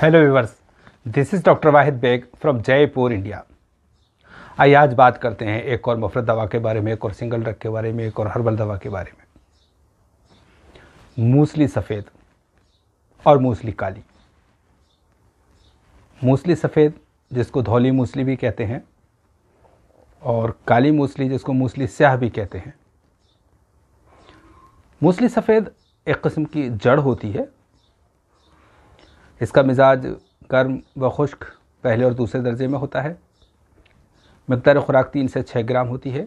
hello viewers this is doctor Wahid Baig from Jaipur India आइए आज बात करते हैं एक और मुफरत दवा के बारे में एक और सिंगल ड्रग के बारे में एक और हर्बल दवा के बारे में मूसली सफ़ेद और मूसली काली मूसली सफ़ेद जिसको धौली मूसली भी कहते हैं और काली मूसली जिसको मूसली स्याह भी कहते हैं मूसली सफ़ेद एक कस्म की जड़ होती है इसका मिजाज गर्म व खुश्क पहले और दूसरे दर्जे में होता है मकदार खुराक तीन से छः ग्राम होती है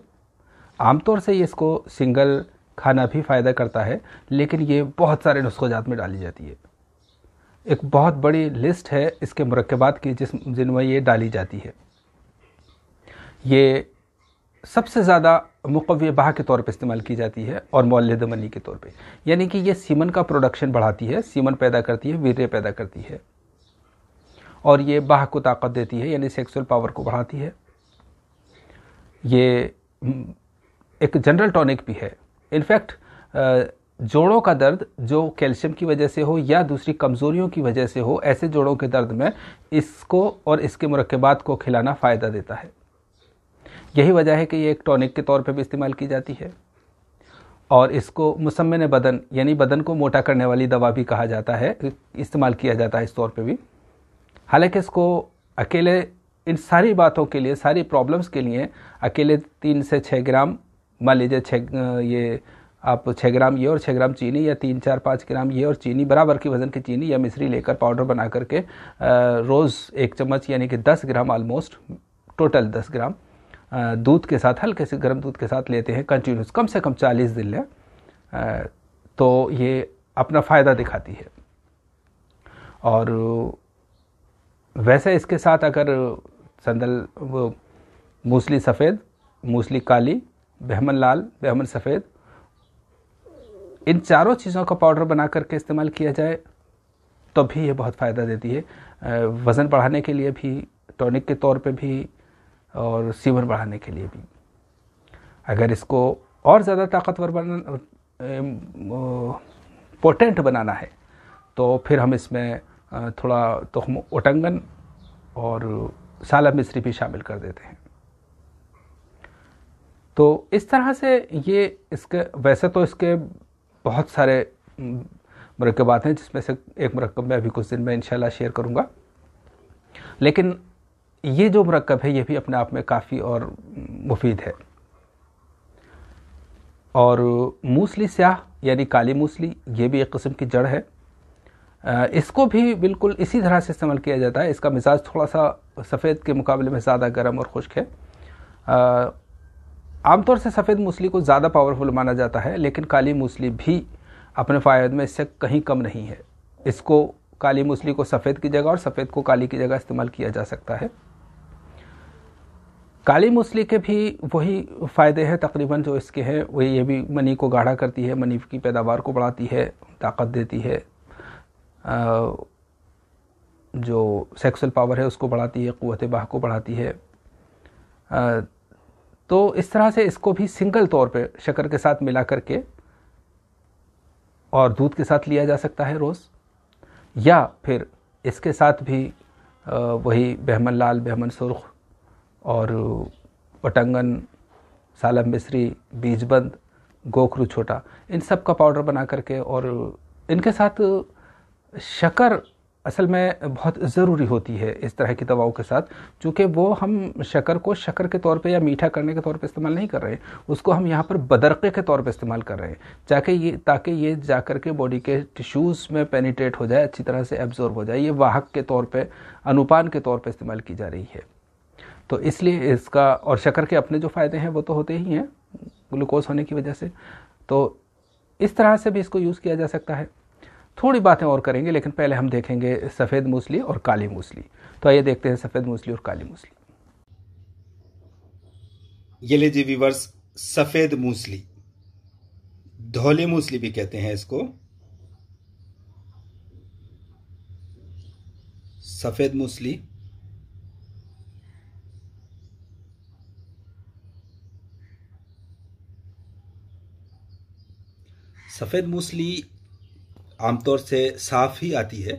आमतौर से इसको सिंगल खाना भी फ़ायदा करता है लेकिन ये बहुत सारे नुस्खोजात में डाली जाती है एक बहुत बड़ी लिस्ट है इसके मरकबात की जिस जिनमें ये डाली जाती है ये सबसे ज़्यादा मुकव्य बाह के तौर पर इस्तेमाल की जाती है और मौलदमनी के तौर पे यानी कि ये सीमन का प्रोडक्शन बढ़ाती है सीमन पैदा करती है वीर्य पैदा करती है और ये बाह को ताकत देती है यानी सेक्सुअल पावर को बढ़ाती है ये हम्म, एक जनरल टॉनिक भी है इनफैक्ट जोड़ों का दर्द जो कैल्शियम की वजह से हो या दूसरी कमज़ोरियों की वजह से हो ऐसे जोड़ों के दर्द में इसको और इसके मरकबात को खिलाना फ़ायदा देता है यही वजह है कि ये एक टॉनिक के तौर पे भी इस्तेमाल की जाती है और इसको मुसमिन बदन यानी बदन को मोटा करने वाली दवा भी कहा जाता है इस्तेमाल किया जाता है इस तौर पर भी हालांकि इसको अकेले इन सारी बातों के लिए सारी प्रॉब्लम्स के लिए अकेले तीन से छः ग्राम मान लीजिए छः ये आप छः ग्राम ये और छः ग्राम चीनी या तीन चार पाँच ग्राम ये और चीनी बराबर की वज़न की चीनी या मिश्री लेकर पाउडर बना करके रोज़ एक चम्मच यानी कि दस ग्राम आलमोस्ट टोटल दस ग्राम दूध के साथ हल्के से गर्म दूध के साथ लेते हैं कंटिन्यूस कम से कम चालीस दिन लें तो ये अपना फ़ायदा दिखाती है और वैसे इसके साथ अगर संदल वो मूसली सफ़ेद मूसली काली बहमन लाल बहमन सफ़ेद इन चारों चीज़ों का पाउडर बना करके इस्तेमाल किया जाए तो भी ये बहुत फ़ायदा देती है वज़न बढ़ाने के लिए भी टॉनिक के तौर पे भी और सीवन बढ़ाने के लिए भी अगर इसको और ज़्यादा ताकतवर बना पोटेंट बनाना है तो फिर हम इसमें थोड़ा तखम ओटंगन और साला मिश्री भी शामिल कर देते हैं तो इस तरह से ये इसके वैसे तो इसके बहुत सारे मरकबात हैं जिसमें से एक मरकब मैं अभी कुछ दिन में इंशाल्लाह शेयर करूँगा लेकिन ये जो मरकब है ये भी अपने आप में काफ़ी और मुफीद है और मूसली स्याह यानी काली मूसली ये भी एक किस्म की जड़ है इसको भी बिल्कुल इसी तरह से इस्तेमाल किया जाता है इसका मिजाज थोड़ा सा सफ़ेद के मुकाबले में ज़्यादा गर्म और खुश्क है आमतौर से सफ़ेद मूसली को ज़्यादा पावरफुल माना जाता है लेकिन काली मूसली भी अपने फ़ायद में इससे कहीं कम नहीं है इसको काली मूसली को सफ़ेद की जगह और सफ़ेद को काली की जगह इस्तेमाल किया जा सकता है काली मूसली के भी वही फ़ायदे हैं तकरीबन जो इसके हैं वही ये भी मनी को गाढ़ा करती है मनी की पैदावार को बढ़ाती है ताकत देती है जो सेक्सुअल पावर है उसको बढ़ाती है क़वत बाह को बढ़ाती है तो इस तरह से इसको भी सिंगल तौर पे शक्कर के साथ मिला करके और दूध के साथ लिया जा सकता है रोज़ या फिर इसके साथ भी वही बहमन लाल बहमन सुर्ख और पटंगन सालम मिश्री बीजबंद गोखरू छोटा इन सब का पाउडर बना करके और इनके साथ शकर असल में बहुत ज़रूरी होती है इस तरह की दवाओं के साथ चूँकि वो हम शकर को शकर के तौर पे या मीठा करने के तौर पे इस्तेमाल नहीं कर रहे हैं उसको हम यहाँ पर बदरक़े के तौर पे इस्तेमाल कर रहे हैं जाके ये ताकि ये जा कर के बॉडी के टिश्यूज़ में पेनिट्रेट हो जाए अच्छी तरह से एब्जॉर्ब हो जाए ये वाहक के तौर पर अनुपान के तौर पर इस्तेमाल की जा रही है तो इसलिए इसका और शक्कर के अपने जो फ़ायदे हैं वो तो होते ही हैं ग्लूकोज होने की वजह से तो इस तरह से भी इसको यूज़ किया जा सकता है थोड़ी बातें और करेंगे लेकिन पहले हम देखेंगे सफ़ेद मूसली और काली मूसली तो आइए देखते हैं सफ़ेद मूसली और काली मूसली ये जी वीवर्स सफ़ेद मूसली धोली मूसली भी कहते हैं इसको सफ़ेद मूसली सफ़ेद मूसली आमतौर से साफ ही आती है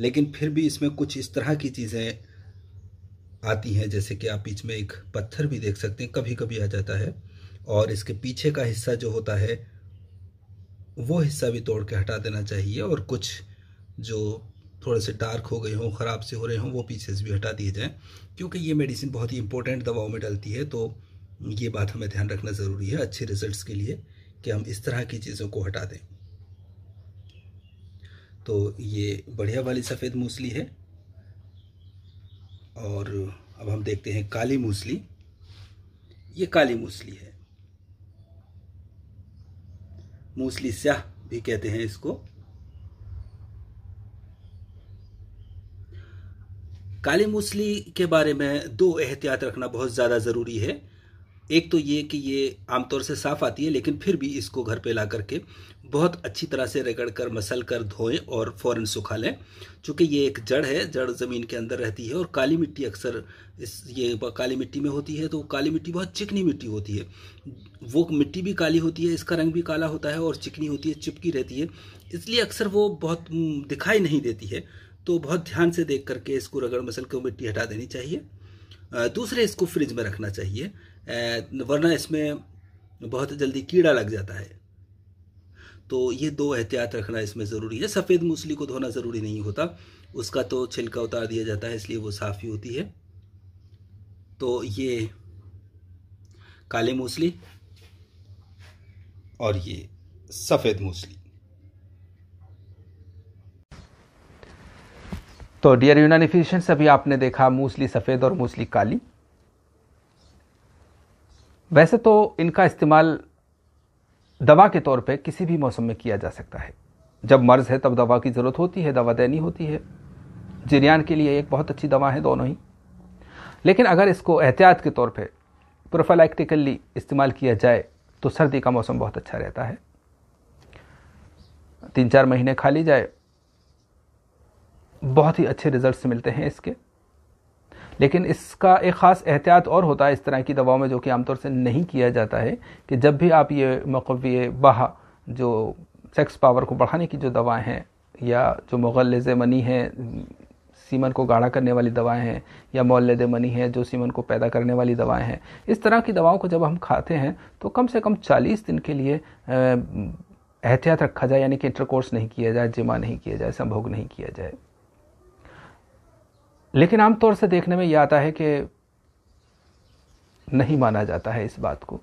लेकिन फिर भी इसमें कुछ इस तरह की चीज़ें आती हैं जैसे कि आप बीच में एक पत्थर भी देख सकते हैं कभी कभी आ जाता है और इसके पीछे का हिस्सा जो होता है वो हिस्सा भी तोड़ के हटा देना चाहिए और कुछ जो थोड़े से डार्क हो गए हों ख़राब से हो रहे हों वो पीसेस भी हटा दिए जाएं क्योंकि ये मेडिसिन बहुत ही इंपॉर्टेंट दवाओं में डलती है तो ये बात हमें ध्यान रखना ज़रूरी है अच्छे रिजल्ट्स के लिए कि हम इस तरह की चीज़ों को हटा दें तो ये बढ़िया वाली सफ़ेद मूसली है और अब हम देखते हैं काली मूसली ये काली मूसली है मूसली स्याह भी कहते हैं इसको काली मूसली के बारे में दो एहतियात रखना बहुत ज़्यादा ज़रूरी है एक तो ये कि ये आमतौर से साफ़ आती है लेकिन फिर भी इसको घर पे ला करके बहुत अच्छी तरह से रगड़ कर मसल कर धोएं और फ़ौरन सुखा लें चूँकि ये एक जड़ है जड़ ज़मीन के अंदर रहती है और काली मिट्टी अक्सर इस ये काली मिट्टी में होती है तो काली मिट्टी बहुत चिकनी मिट्टी होती है वो मिट्टी भी काली होती है इसका रंग भी काला होता है और चिकनी होती है चिपकी रहती है इसलिए अक्सर वो बहुत दिखाई नहीं देती है तो बहुत ध्यान से देख करके इसको रगड़ मसल कर मिट्टी हटा देनी चाहिए दूसरे इसको फ्रिज में रखना चाहिए वरना इसमें बहुत जल्दी कीड़ा लग जाता है तो ये दो एहतियात रखना इसमें ज़रूरी है सफ़ेद मूसली को धोना ज़रूरी नहीं होता उसका तो छिलका उतार दिया जाता है इसलिए वो साफ़ ही होती है तो ये काले मूसली और ये सफ़ेद मूसली तो डियर यूनान फिजिशंस अभी आपने देखा मूसली सफ़ेद और मूसली काली वैसे तो इनका इस्तेमाल दवा के तौर पे किसी भी मौसम में किया जा सकता है जब मर्ज़ है तब दवा की ज़रूरत होती है दवा देनी होती है जिरियान के लिए एक बहुत अच्छी दवा है दोनों ही लेकिन अगर इसको एहतियात के तौर पे प्रोफाइलैक्टिकली इस्तेमाल किया जाए तो सर्दी का मौसम बहुत अच्छा रहता है तीन चार महीने खा ली जाए बहुत ही अच्छे रिजल्ट्स मिलते हैं इसके लेकिन इसका एक ख़ास एहतियात और होता है इस तरह की दवाओं में जो कि आमतौर से नहीं किया जाता है कि जब भी आप ये मकवी बहा जो सेक्स पावर को बढ़ाने की जो दवाएं हैं या जो मुगलज मनी है सीमन को गाढ़ा करने वाली दवाएं हैं या मोलद मनी है जो सीमन को पैदा करने वाली दवाएं हैं इस तरह की दवाओं को जब हम खाते हैं तो कम से कम 40 दिन के लिए एहतियात रखा जाए यानी कि इंटरकोर्स नहीं किया जाए जिमा नहीं किया जाए संभोग नहीं किया जाए लेकिन आमतौर से देखने में यह आता है कि नहीं माना जाता है इस बात को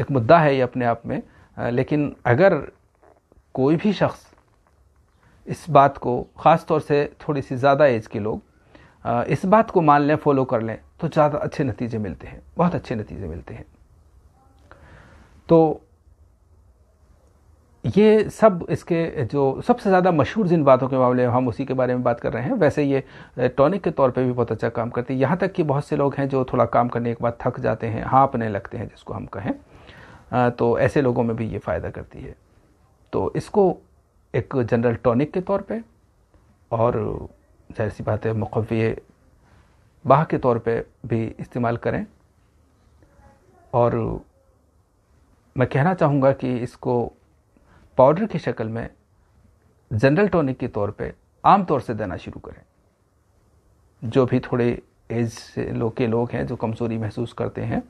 एक मुद्दा है ये अपने आप में लेकिन अगर कोई भी शख्स इस बात को ख़ास तौर से थोड़ी सी ज़्यादा एज के लोग इस बात को मान लें फॉलो कर लें तो ज़्यादा अच्छे नतीजे मिलते हैं बहुत अच्छे नतीजे मिलते हैं तो ये सब इसके जो सबसे ज़्यादा मशहूर जिन बातों के मामले में हम उसी के बारे में बात कर रहे हैं वैसे ये टॉनिक के तौर पे भी बहुत अच्छा काम करती है यहाँ तक कि बहुत से लोग हैं जो थोड़ा काम करने के बाद थक जाते हैं हाँपने लगते हैं जिसको हम कहें आ, तो ऐसे लोगों में भी ये फ़ायदा करती है तो इसको एक जनरल टॉनिक के तौर पर और जाहिर सी बात है मुखवे बाह के तौर पर भी इस्तेमाल करें और मैं कहना चाहूँगा कि इसको पाउडर की शक्ल में जनरल टॉनिक के तौर पे तौर से देना शुरू करें जो भी थोड़े एज लोग के लोग हैं जो कमज़ोरी महसूस करते हैं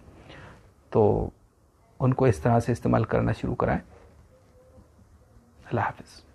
तो उनको इस तरह से इस्तेमाल करना शुरू कराएँ अल्लाह हाफिज़